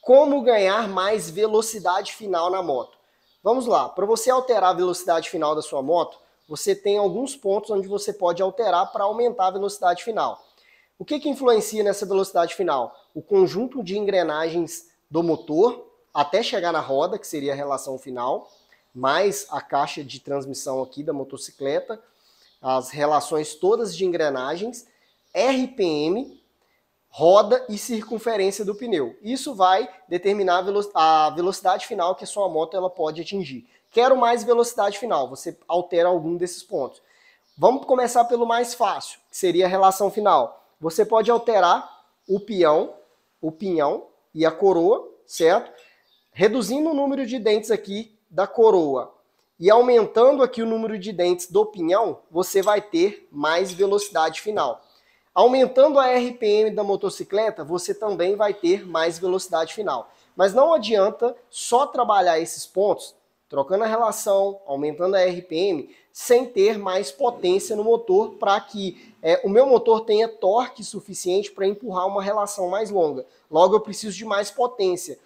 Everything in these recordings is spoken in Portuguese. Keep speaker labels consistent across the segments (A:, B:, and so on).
A: como ganhar mais velocidade final na moto. Vamos lá, para você alterar a velocidade final da sua moto, você tem alguns pontos onde você pode alterar para aumentar a velocidade final. O que, que influencia nessa velocidade final? O conjunto de engrenagens do motor até chegar na roda, que seria a relação final, mais a caixa de transmissão aqui da motocicleta, as relações todas de engrenagens, RPM, roda e circunferência do pneu. Isso vai determinar a velocidade final que a sua moto ela pode atingir. Quero mais velocidade final, você altera algum desses pontos. Vamos começar pelo mais fácil, que seria a relação final. Você pode alterar o peão, o pinhão e a coroa, certo? Reduzindo o número de dentes aqui da coroa e aumentando aqui o número de dentes do pinhão, você vai ter mais velocidade final. Aumentando a RPM da motocicleta, você também vai ter mais velocidade final. Mas não adianta só trabalhar esses pontos, trocando a relação, aumentando a RPM, sem ter mais potência no motor para que é, o meu motor tenha torque suficiente para empurrar uma relação mais longa. Logo, eu preciso de mais potência.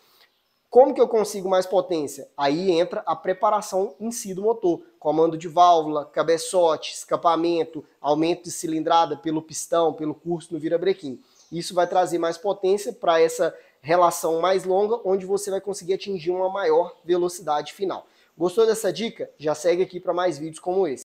A: Como que eu consigo mais potência? Aí entra a preparação em si do motor. Comando de válvula, cabeçote, escapamento, aumento de cilindrada pelo pistão, pelo curso no virabrequim. Isso vai trazer mais potência para essa relação mais longa, onde você vai conseguir atingir uma maior velocidade final. Gostou dessa dica? Já segue aqui para mais vídeos como esse.